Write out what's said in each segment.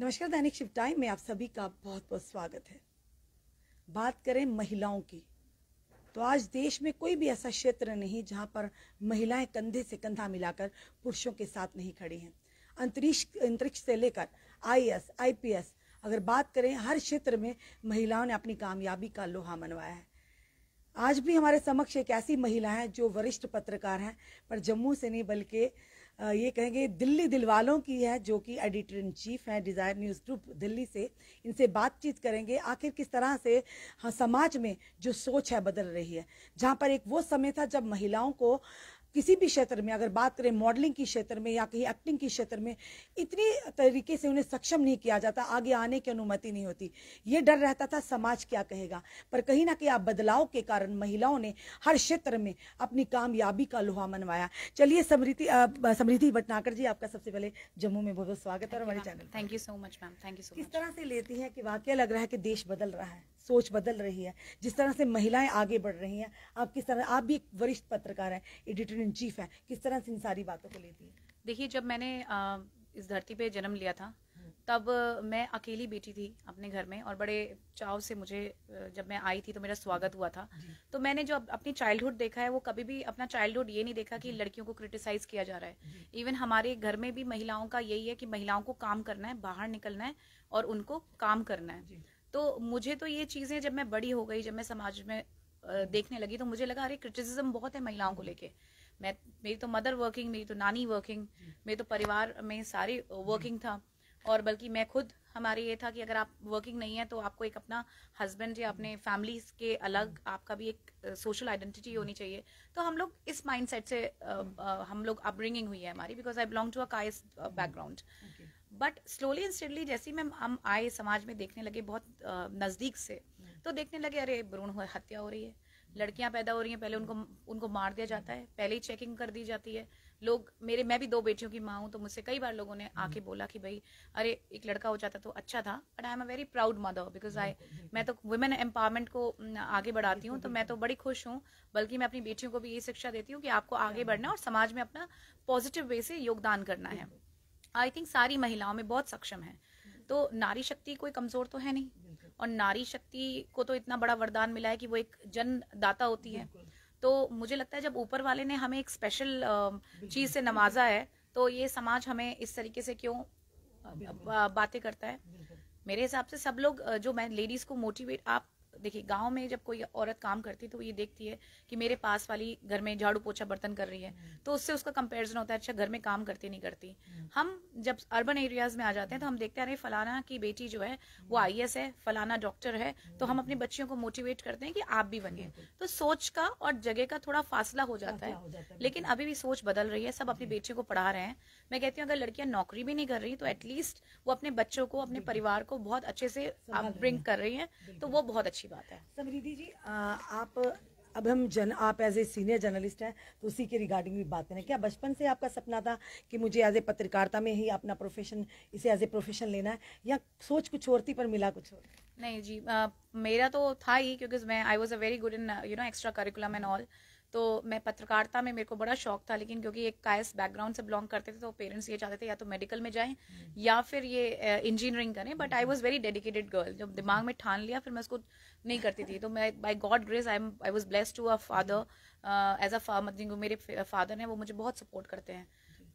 नमस्कार दैनिक शिव टाइम में आप सभी का बहुत बहुत स्वागत है बात करें महिलाओं की तो आज देश में कोई भी ऐसा क्षेत्र नहीं जहां पर महिलाएं कंधे से कंधा मिलाकर पुरुषों के साथ नहीं खड़ी हैं अंतरिक्ष अंतरिक्ष से लेकर आईएएस आईपीएस अगर बात करें हर क्षेत्र में महिलाओं ने अपनी कामयाबी का लोहा मनवाया है आज भी हमारे समक्ष एक ऐसी महिला है जो वरिष्ठ पत्रकार हैं पर जम्मू से नहीं बल्कि ये कहेंगे दिल्ली दिलवालों की है जो कि एडिटर इन चीफ हैं डिज़ायर न्यूज़ ग्रुप दिल्ली से इनसे बातचीत करेंगे आखिर किस तरह से हाँ, समाज में जो सोच है बदल रही है जहाँ पर एक वो समय था जब महिलाओं को किसी भी क्षेत्र में अगर बात करें मॉडलिंग के क्षेत्र में या कहीं एक्टिंग के क्षेत्र में इतनी तरीके से उन्हें सक्षम नहीं किया जाता आगे आने की अनुमति नहीं होती ये डर रहता था समाज क्या कहेगा पर कहीं ना कहीं आप बदलाव के कारण महिलाओं ने हर क्षेत्र में अपनी कामयाबी का लोहा मनवाया चलिए समृति समृद्धि भटनाकर जी आपका सबसे पहले जम्मू में बहुत बहुत स्वागत है हमारे channel thank you so much ma'am thank you so much किस तरह से लेती है कि वाक्य लग रहा है कि देश बदल रहा है सोच बदल रही है जिस तरह से महिलाएं आगे बढ़ रही हैं आप किस तरह आप भी एक वरिष्ठ पत्रकार हैं एडिटर इन चीफ हैं किस तरह से इन सारी बातों को लेती हैं देखिए जब मैंने आ, इस धरती पे जन्म लिया था हम्म। तब मैं अकेली बेटी थी अपने घर में और बड़े चाव से मुझे जब मैं आई थी तो मेरा स्वागत हुआ था तो मैंने जो अपनी चाइल्डहुड देखा है वो कभी भी अपना चाइल्डहुड ये नहीं देखा कि लड़कियों को क्रिटिसाइज किया जा रहा है इवन हमारे घर में भी महिलाओं का यही है कि महिलाओं को काम करना है बाहर निकलना है और उनको काम करना है तो मुझे तो ये चीज़ें जब मैं बड़ी हो गई जब मैं समाज में देखने लगी तो मुझे लगा अरे क्रिटिसिज्म बहुत है महिलाओं को लेके मैं मेरी तो मदर वर्किंग मेरी तो नानी वर्किंग मेरे तो परिवार में सारे वर्किंग था और बल्कि मैं खुद हमारे ये था कि अगर आप वर्किंग नहीं है तो आपको एक अपना हस्बैंड या अपने फैमिली के अलग आपका भी एक सोशल आइडेंटिटी होनी चाहिए तो हम लोग इस माइंड से हम लोग अपब्रिंगिंग हुई है हमारी because I belong to a caste background but slowly and steadily जैसे मैम हम आए समाज में देखने लगे बहुत नज़दीक से तो देखने लगे अरे भ्रूण हत्या हो रही है लड़कियां पैदा हो रही हैं पहले उनको उनको मार दिया जाता है पहले ही चेकिंग कर दी जाती है लोग मेरे मैं भी दो बेटियों की माँ हूँ तो मुझसे कई बार लोगों ने हम्म। आके बोला कि भाई अरे एक लड़का हो जाता तो अच्छा था but I am a very proud mother because I मैं तो वुमेन एम्पावरमेंट को आगे बढ़ाती हूँ तो मैं तो बड़ी खुश हूँ बल्कि मैं अपनी बेटियों को भी ये शिक्षा देती हूँ कि आपको आगे बढ़ना और समाज में अपना पॉजिटिव वे से योगदान करना है आई थिंक सारी महिलाओं में बहुत सक्षम है तो नारी शक्ति कोई कमजोर तो है नहीं और नारी शक्ति को तो इतना बड़ा वरदान मिला है कि वो एक जनदाता होती है तो मुझे लगता है जब ऊपर वाले ने हमें एक स्पेशल चीज से नवाजा है तो ये समाज हमें इस तरीके से क्यों बातें करता है मेरे हिसाब से सब लोग जो मैं लेडीज को मोटिवेट आप देखिए गांव में जब कोई औरत काम करती है तो ये देखती है कि मेरे पास वाली घर में झाड़ू पोछा बर्तन कर रही है हम्म। तो उससे उसका कंपेरिजन होता है अच्छा घर में काम करती नहीं करती हम्म। हम जब अर्बन एरियाज में आ जाते हैं तो हम हम्म। देखते हैं अरे फलाना की बेटी जो है वो आई है फलाना डॉक्टर है तो हम अपनी बच्चियों को मोटिवेट करते हैं कि आप भी बनिए तो सोच का और जगह का थोड़ा फासला हो जाता है लेकिन अभी भी सोच बदल रही है सब अपनी बेटियों को पढ़ा रहे हैं मैं कहती हूँ अगर लड़कियां नौकरी भी नहीं कर रही तो एटलीस्ट वो अपने बच्चों को अपने परिवार को बहुत अच्छे से ब्रिंक कर रही है तो वो बहुत अच्छी अच्छी बात है समृद्धि तो जी आ, आप अब हम जन आप एज ए सीनियर जर्नलिस्ट हैं तो उसी के रिगार्डिंग भी बात करें क्या बचपन से आपका सपना था कि मुझे एज ए पत्रकारिता में ही अपना प्रोफेशन इसे एज ए प्रोफेशन लेना है या सोच कुछ और थी पर मिला कुछ और नहीं जी आ, मेरा तो था ही क्योंकि मैं I was a very good in you know extra curriculum and all तो मैं पत्रकारिता में मेरे को बड़ा शौक था लेकिन क्योंकि एक कायस बैकग्राउंड से बिलोंग करते थे तो पेरेंट्स ये चाहते थे या तो मेडिकल में जाएं हम्म। या फिर ये इंजीनियरिंग करें but I was very dedicated girl जब दिमाग में ठान लिया फिर मैं उसको नहीं करती थी तो मैं by God grace I am I was blessed to a father as a मतलब मेरे फादर हैं वो मुझे बहुत सपोर्ट करते हैं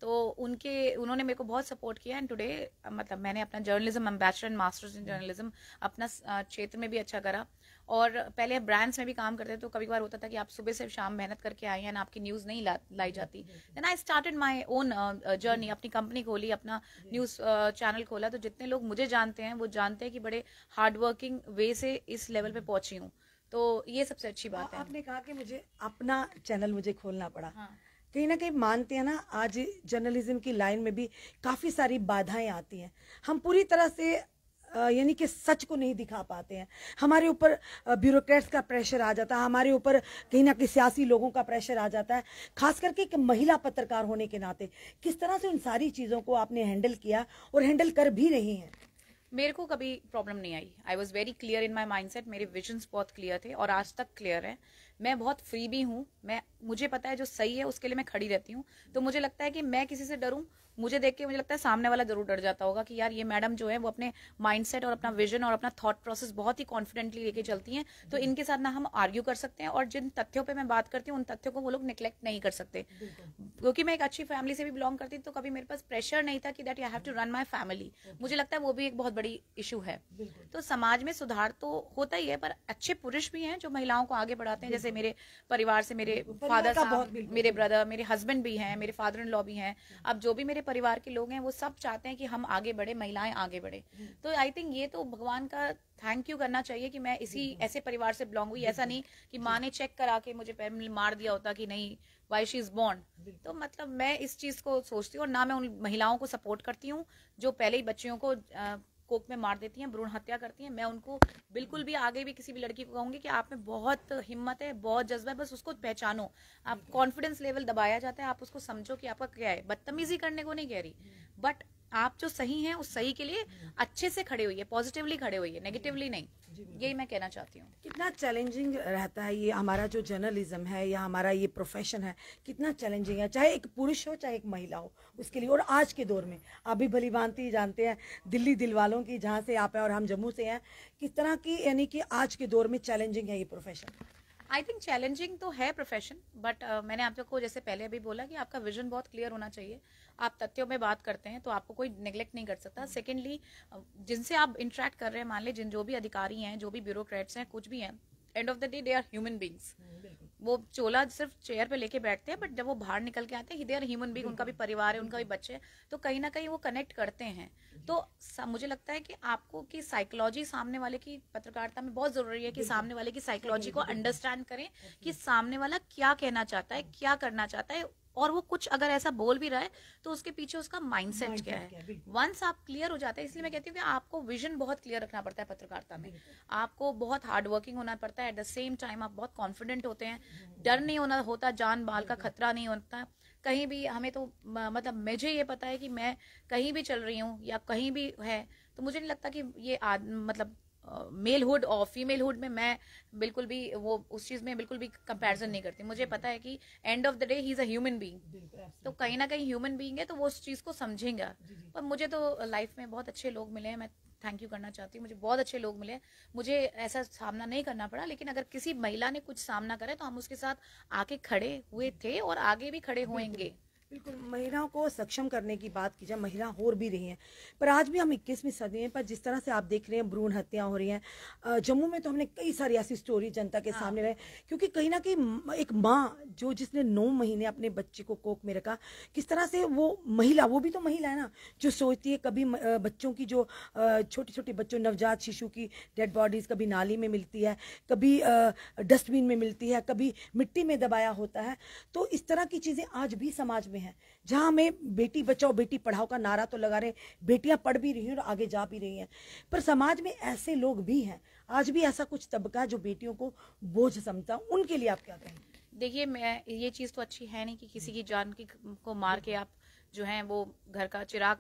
तो उनके उन्होंने मेरे को बहुत सपोर्ट किया एंड टुडे मतलब मैंने अपना journalism M bachelor and masters in journalism अपना क्षेत्र में भी अच्छा करा और पहले ब्रांड्स में भी काम करते तो कभी बार होता था कि आप सुबह से शाम मेहनत करके आए हैं आपकी न्यूज़ नहीं ला, लाई जाती then I started my own journey अपनी कंपनी खोली अपना न्यूज़ चैनल uh, खोला तो जितने लोग मुझे जानते हैं वो जानते हैं कि बड़े हार्डवर्किंग वे से इस लेवल पर पहुंची हूँ तो ये सबसे अच्छी बात है आपने कहा कि मुझे अपना चैनल मुझे खोलना पड़ा हाँ। कहीं ना कहीं मानते हैं ना आज जर्नलिज्म की लाइन में भी काफ़ी सारी बाधाएं आती हैं हम पूरी तरह से यानी कि सच को नहीं दिखा पाते हैं हमारे ऊपर ब्यूरोक्रेट्स का प्रेशर आ जाता है हमारे ऊपर कहीं ना कहीं सियासी लोगों का प्रेशर आ जाता है खास करके एक महिला पत्रकार होने के नाते किस तरह से उन सारी चीज़ों को आपने हैंडल किया और हैंडल कर भी रही हैं मेरे को कभी प्रॉब्लम नहीं आई I was very clear in my mind set मेरे विजन्स बहुत क्लियर थे और आज तक क्लियर है मैं बहुत फ्री भी हूँ मैं मुझे पता है जो सही है उसके लिए मैं खड़ी रहती हूँ तो मुझे लगता है कि मैं किसी से डरूँ मुझे देख के मुझे लगता है सामने वाला जरूर डर जाता होगा कि यार ये मैडम जो है वो अपने माइंडसेट और अपना विजन और अपना थॉट प्रोसेस बहुत ही कॉन्फिडेंटली लेके चलती हैं तो इनके साथ ना हम आर्ग्यू कर सकते हैं और जिन तथ्यों पे मैं बात करती हूँ उन तथ्यों को वो लोग निग्लेक्ट नहीं कर सकते क्योंकि मैं एक अच्छी फैमिली से भी बिलोंग करती तो कभी मेरे पास प्रेशर नहीं था कि that you have to run my family मुझे लगता है वो भी एक बहुत बड़ी इशू है तो समाज में सुधार तो होता ही है पर अच्छे पुरुष भी हैं जो महिलाओं को आगे बढ़ाते हैं जैसे मेरे परिवार से मेरे फादर साहब मेरे ब्रदर मेरे हस्बैंड भी हैं मेरे फादर इन लॉ भी हैं हम्म। अब जो भी मेरे परिवार के लोग हैं वो सब चाहते हैं कि हम आगे बढ़े महिलाएं आगे बढ़े हम्म। तो आई थिंक ये तो भगवान का थैंक यू करना चाहिए कि मैं इसी ऐसे परिवार से बिलोंग हुई ऐसा नहीं कि माँ ने चेक करा के मुझे मार दिया होता कि नहीं वाई शी इज बॉर्न तो मतलब मैं इस चीज को सोचती हूँ और ना मैं उन महिलाओं को सपोर्ट करती हूँ जो पहले ही बच्चियों को कोक में मार देती हैं भ्रूण हत्या करती हैं मैं उनको बिल्कुल भी आगे भी किसी भी लड़की को कहूँगी कि आप में बहुत हिम्मत है बहुत जज्बा है बस उसको पहचानो आप कॉन्फिडेंस लेवल दबाया जाता है आप उसको समझो कि आपका क्या है बदतमीजी करने को नहीं कह रही बट हम्म। आप जो सही हैं उस सही के लिए हम्म। अच्छे से खड़े हुई है पॉजिटिवली खड़े हुई है नेगेटिवली नहीं यही मैं कहना चाहती हूँ कितना चैलेंजिंग रहता है ये हमारा जो जर्नलिज्म है या हमारा ये प्रोफेशन है कितना चैलेंजिंग है चाहे एक पुरुष हो चाहे एक महिला हो उसके लिए और आज के दौर में भी भली भांति जानते हैं दिल्ली दिल वालों की जहाँ से आप हैं और हम जम्मू से हैं किस तरह की यानी कि आज के दौर में चैलेंजिंग है ये प्रोफेशन आई थिंक चैलेंजिंग तो है प्रोफेशन बट uh, मैंने आप लोग को जैसे पहले अभी बोला कि आपका विजन बहुत क्लियर होना चाहिए आप तथ्यों में बात करते हैं तो आपको कोई निगलेक्ट नहीं कर सकता सेकेंडली uh, जिनसे आप इंटरेक्ट कर रहे हैं मान लें जिन जो भी अधिकारी हैं जो भी ब्यूरोक्रेट्स हैं कुछ भी हैं end of the day they are human beings वो चोला सिर्फ चेयर पे लेके बैठते हैं बट जब वो बाहर निकल के आते हैं दे आर ह्यूमन बींग उनका भी परिवार है उनका भी बच्चे हैं तो कहीं ना कहीं वो कनेक्ट करते हैं तो मुझे लगता है कि आपको कि साइकोलॉजी सामने वाले की पत्रकारिता में बहुत जरूरी है कि सामने वाले की साइकोलॉजी को अंडरस्टैंड करें कि सामने वाला क्या कहना चाहता है क्या करना चाहता है और वो कुछ अगर ऐसा बोल भी रहा है तो उसके पीछे उसका माइंडसेट क्या है वंस आप क्लियर हो जाते हैं इसलिए मैं कहती हूँ कि आपको विजन बहुत क्लियर रखना पड़ता है पत्रकारिता में आपको बहुत हार्ड वर्किंग होना पड़ता है एट द सेम टाइम आप बहुत कॉन्फिडेंट होते हैं डर नहीं होना होता जान बाल का खतरा नहीं होता कहीं भी हमें तो मतलब मुझे ये पता है कि मैं कहीं भी चल रही हूँ या कहीं भी है तो मुझे नहीं लगता कि ये आद, मतलब मेलहुड और फीमेलहुड में मैं बिल्कुल भी वो उस चीज़ में बिल्कुल भी कंपैरिजन नहीं करती मुझे पता है कि end of the day he is a human being तो कहीं ना कहीं ह्यूमन बीइंग है तो वो उस चीज़ को समझेगा पर मुझे तो लाइफ में बहुत अच्छे लोग मिले हैं मैं थैंक यू करना चाहती हूँ मुझे बहुत अच्छे लोग मिले मुझे ऐसा सामना नहीं करना पड़ा लेकिन अगर किसी महिला ने कुछ सामना करे तो हम उसके साथ आके खड़े हुए थे और आगे भी खड़े होंगे बिल्कुल महिलाओं को सक्षम करने की बात की जाए महिला हो भी रही हैं पर आज भी हम इक्कीसवीं सदी में पर जिस तरह से आप देख रहे हैं भ्रूण हत्या हो रही हैं जम्मू में तो हमने कई सारी ऐसी स्टोरी जनता के हाँ। सामने रहे क्योंकि कहीं ना कहीं एक माँ जो जिसने नौ महीने अपने बच्चे को कोक में रखा किस तरह से वो महिला वो भी तो महिला है ना जो सोचती है कभी बच्चों की जो छोटे छोटे बच्चों नवजात शिशु की डेड बॉडीज कभी नाली में मिलती है कभी डस्टबिन में मिलती है कभी मिट्टी में दबाया होता है तो इस तरह की चीज़ें आज भी समाज में हैं जहाँ हमें बेटी बचाओ बेटी पढ़ाओ का नारा तो लगा रहे बेटियाँ पढ़ भी रही हैं और आगे जा भी रही हैं पर समाज में ऐसे लोग भी हैं आज भी ऐसा कुछ तबका जो बेटियों को बोझ समझता उनके लिए आप क्या कहेंगे देखिए मैं ये चीज़ तो अच्छी है नहीं कि किसी की जान की को मार के आप जो है वो घर का चिराग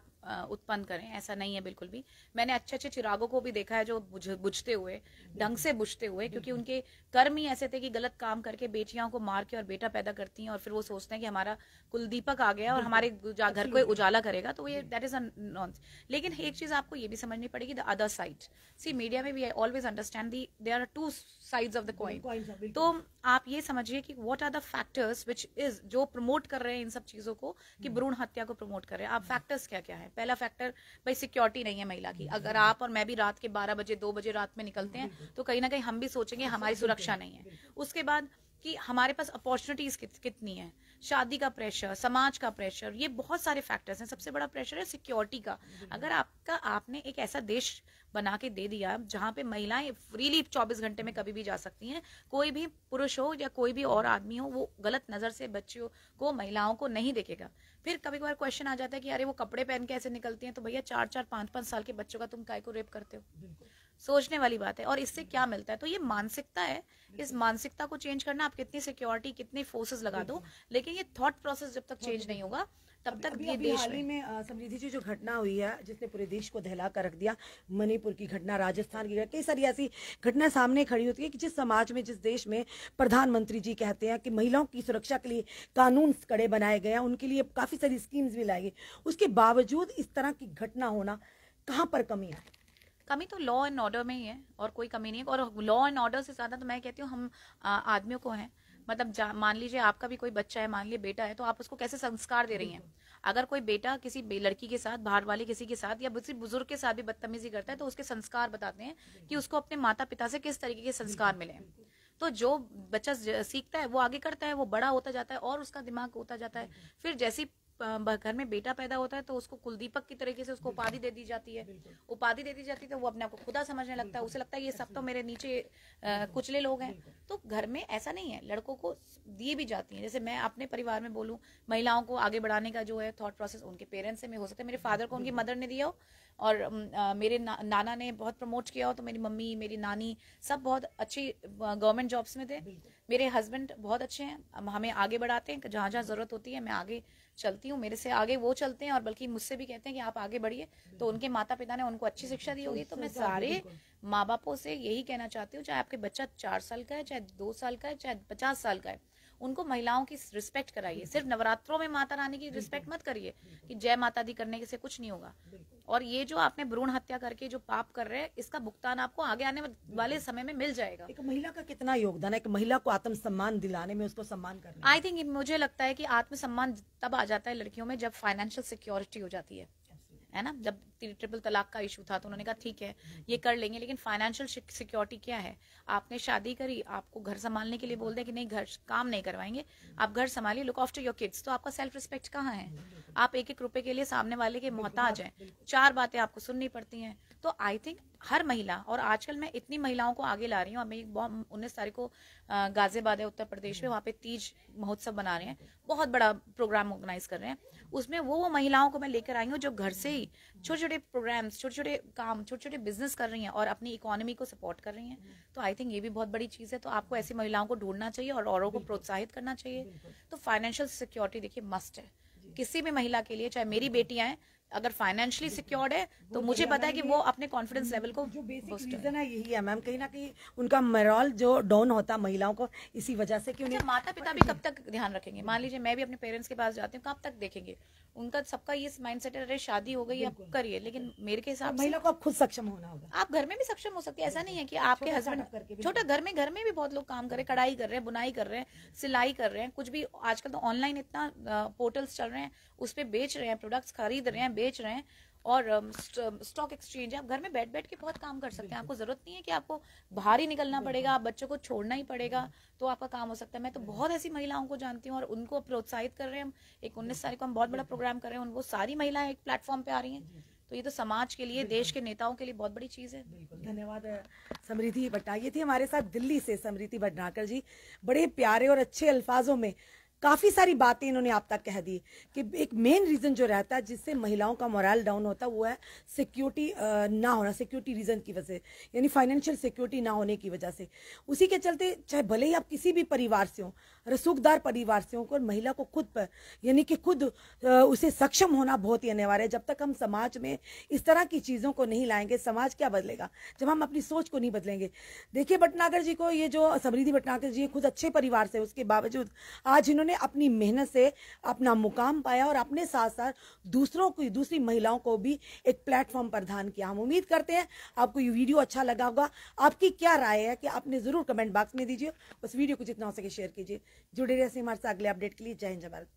उत्पन्न करें ऐसा नहीं है बिल्कुल भी मैंने अच्छे अच्छे चिरागों को भी देखा है जो बुझते हुए ढंग से बुझते हुए क्योंकि उनके कर्म ही ऐसे थे कि गलत काम करके बेटियां को मार के और बेटा पैदा करती हैं और फिर वो सोचते हैं कि हमारा कुलदीपक आ गया और हमारे घर को उजाला करेगा तो ये दैट इज नॉन्स लेकिन एक चीज आपको ये भी समझनी पड़ेगी the other side see media में we I always understand the they are two side of the coin तो आप ये समझिए कि what are the factors which is जो प्रमोट कर रहे हैं इन सब चीजों को कि hmm। भ्रूण हत्या को प्रमोट कर रहे हैं आप फैक्टर्स hmm। क्या क्या है पहला फैक्टर भाई सिक्योरिटी नहीं है महिला की अगर आप और मैं भी रात के बारह बजे दो बजे रात में निकलते हैं तो कहीं ना कहीं हम भी सोचेंगे हमारी सुरक्षा नहीं है उसके बाद कि हमारे पास अपॉर्चुनिटीज कितनी है शादी का प्रेशर समाज का प्रेशर ये बहुत सारे फैक्टर्स हैं सबसे बड़ा प्रेशर है सिक्योरिटी का अगर आपका आपने एक ऐसा देश बना के दे दिया जहाँ पे महिलाएं फ्रीली 24 घंटे में कभी भी जा सकती हैं कोई भी पुरुष हो या कोई भी और आदमी हो वो गलत नज़र से बच्चों को महिलाओं को नहीं देखेगा फिर कभी कभार क्वेश्चन आ जाता है कि अरे वो कपड़े पहन के ऐसे निकलती हैं तो भैया चार चार पाँच पाँच साल के बच्चों का तुम काय को रेप करते हो सोचने वाली बात है और इससे क्या हम्म। मिलता है तो ये मानसिकता है इस मानसिकता को चेंज करना आप कितनी सिक्योरिटी कितने फोर्सेस लगा दो लेकिन ये थॉट प्रोसेस जब तक चेंज हाँ नहीं होगा तब तक अभी, अभी देश हाल ही में समृद्धि जी जो घटना हुई है जिसने पूरे देश को दहला कर रख दिया मणिपुर की घटना राजस्थान की घटना कई सारी ऐसी घटना सामने खड़ी होती है कि जिस समाज में जिस देश में प्रधानमंत्री जी कहते हैं कि महिलाओं की सुरक्षा के लिए कानून कड़े बनाए गए हैं उनके लिए काफ़ी सारी स्कीम्स भी लाई गई उसके बावजूद इस तरह की घटना होना कहाँ पर कमी है कमी तो लॉ एंड ऑर्डर में ही है और कोई कमी नहीं है और लॉ एंड ऑर्डर से ज़्यादा तो मैं कहती हूँ हम आदमियों को है मतलब मान लीजिए आपका भी कोई बच्चा है मान लीजिए बेटा है तो आप उसको कैसे संस्कार दे रही हैं अगर कोई बेटा किसी लड़की के साथ बाहर वाले किसी के साथ या किसी बुजुर्ग के साथ भी बदतमीजी करता है तो उसके संस्कार बताते हैं कि उसको अपने माता पिता से किस तरीके के संस्कार मिले तो जो बच्चा सीखता है वो आगे करता है वो बड़ा होता जाता है और उसका दिमाग होता जाता है फिर जैसी घर में बेटा पैदा होता है तो उसको कुलदीपक की तरीके से उसको उपाधि दे दी जाती है उपाधि दे दी जाती है तो वो अपने आप को खुदा समझने लगता है उसे लगता है ये सब तो मेरे नीचे कुचले लोग हैं तो घर में ऐसा नहीं है लड़कों को दिए भी जाती है जैसे मैं अपने परिवार में बोलूँ महिलाओं को आगे बढ़ाने का जो है थॉट प्रोसेस उनके पेरेंट्स से में हो सकता है मेरे फादर को उनकी मदर ने दिया हो और आ, मेरे ना, नाना ने बहुत प्रमोट किया हो तो मेरी मम्मी मेरी नानी सब बहुत अच्छी गवर्नमेंट जॉब्स में थे मेरे हस्बैंड बहुत अच्छे हैं हमें आगे बढ़ाते हैं जहाँ जहाँ ज़रूरत होती है मैं आगे चलती हूँ मेरे से आगे वो चलते हैं और बल्कि मुझसे भी कहते हैं कि आप आगे बढ़िए तो उनके माता पिता ने उनको अच्छी शिक्षा दी होगी तो मैं सारे माँ बापों से यही कहना चाहती हूँ चाहे आपके बच्चा चार साल का है चाहे दो साल का है चाहे पचास साल का है उनको महिलाओं की रिस्पेक्ट कराइए सिर्फ नवरात्रों में माता रानी की रिस्पेक्ट मत करिए कि जय माता दी करने से कुछ नहीं होगा और ये जो आपने भ्रूण हत्या करके जो पाप कर रहे हैं इसका भुगतान आपको आगे आने वाले समय में मिल जाएगा एक महिला का कितना योगदान है एक महिला को आत्म सम्मान दिलाने में उसको सम्मान करना आई थिंक मुझे लगता है कि आत्मसम्मान तब आ जाता है लड़कियों में जब फाइनेंशियल सिक्योरिटी हो जाती है है ना जब ट्रिपल तलाक का इशू था तो उन्होंने कहा ठीक है ये कर लेंगे लेकिन फाइनेंशियल सिक्योरिटी क्या है आपने शादी करी आपको घर संभालने के लिए बोल दें कि नहीं घर काम नहीं करवाएंगे आप घर संभालिए लुक आफ्टर योर किड्स तो आपका सेल्फ रिस्पेक्ट कहाँ है आप एक एक रुपए के लिए सामने वाले के मोहताज हैं चार बातें आपको सुननी पड़ती हैं तो आई थिंक हर महिला और आजकल मैं इतनी महिलाओं को आगे ला रही हूँ हमें उन्नीस तारीख को गाजियाबाद है उत्तर प्रदेश में वहाँ पे तीज महोत्सव बना रहे हैं बहुत बड़ा प्रोग्राम ऑर्गेनाइज कर रहे हैं उसमें वो वो महिलाओं को मैं लेकर आई हूँ जो घर से ही छोटे छोटे छोटे प्रोग्राम्स छोटे छोटे काम छोटे छोटे बिजनेस कर रही हैं और अपनी इकोनॉमी को सपोर्ट कर रही हैं तो आई थिंक ये भी बहुत बड़ी चीज़ है तो आपको ऐसी महिलाओं को ढूंढना चाहिए और औरों को प्रोत्साहित करना चाहिए तो फाइनेंशियल सिक्योरिटी देखिए मस्ट है किसी भी महिला के लिए चाहे मेरी बेटियां हैं अगर फाइनेंशियली सिक्योर्ड है तो मुझे पता है कि वो अपने कॉन्फिडेंस लेवल को जो बेसिक रीजन है यही है मैम कहीं ना कहीं उनका मरॉल जो डाउन होता है महिलाओं को इसी वजह से क्योंकि माता पिता भी कब तक ध्यान रखेंगे मान लीजिए मैं भी अपने पेरेंट्स के पास जाती हूँ कब तक देखेंगे उनका सबका ये माइंड सेट है अरे शादी हो गई अब करिए लेकिन मेरे के हिसाब से महिला को आप खुद सक्षम होना होगा आप घर में भी सक्षम हो सकते हैं ऐसा नहीं है कि आपके हस्बैंड छोटा घर में घर में भी बहुत लोग काम कर रहे हैं कढ़ाई कर रहे हैं बुनाई कर रहे हैं सिलाई कर रहे हैं कुछ भी आजकल तो ऑनलाइन इतना पोर्टल्स चल रहे हैं उस पर बेच रहे हैं प्रोडक्ट्स खरीद रहे हैं बेच रहे हैं और स्टॉक एक्सचेंज है आप घर में बैठ बैठ के बहुत काम कर सकते हैं आपको जरूरत नहीं है कि आपको बाहर ही निकलना पड़ेगा आप बच्चों को छोड़ना ही पड़ेगा तो आपका काम हो सकता है मैं तो बहुत ऐसी महिलाओं को जानती हूँ और उनको प्रोत्साहित कर रहे हैं हम एक उन्नीस तारीख को हम बहुत बड़ा प्रोग्राम कर रहे हैं उनको सारी महिलाएं एक प्लेटफॉर्म पे आ रही हैं तो ये तो समाज के लिए देश के नेताओं के लिए बहुत बड़ी चीज़ है धन्यवाद समृद्धि भट्टा ये थी हमारे साथ दिल्ली से समृद्धि भटनाकर जी बड़े प्यारे और अच्छे अल्फाजों में काफ़ी सारी बातें इन्होंने आप तक कह दी कि एक मेन रीज़न जो रहता है जिससे महिलाओं का मोरल डाउन होता है वो है सिक्योरिटी ना होना सिक्योरिटी रीज़न की वजह से यानी फाइनेंशियल सिक्योरिटी ना होने की वजह से उसी के चलते चाहे भले ही आप किसी भी परिवार से हों रसूखदार परिवार से होकर महिला को खुद पर यानी कि खुद उसे सक्षम होना बहुत ही अनिवार्य है जब तक हम समाज में इस तरह की चीज़ों को नहीं लाएंगे समाज क्या बदलेगा जब हम अपनी सोच को नहीं बदलेंगे देखिए भटनागर जी को ये जो समृद्धि भटनागर जी खुद अच्छे परिवार से उसके बावजूद आज इन्होंने अपनी मेहनत से अपना मुकाम पाया और अपने साथ साथ दूसरों को दूसरी महिलाओं को भी एक प्लेटफॉर्म प्रदान किया हम उम्मीद करते हैं आपको ये वीडियो अच्छा लगा होगा आपकी क्या राय है कि आपने ज़रूर कमेंट बॉक्स में दीजिए बस वीडियो को जितना हो सके शेयर कीजिए जुड़े रहिए हमारे अगले अपडेट के लिए जय हिंद भारत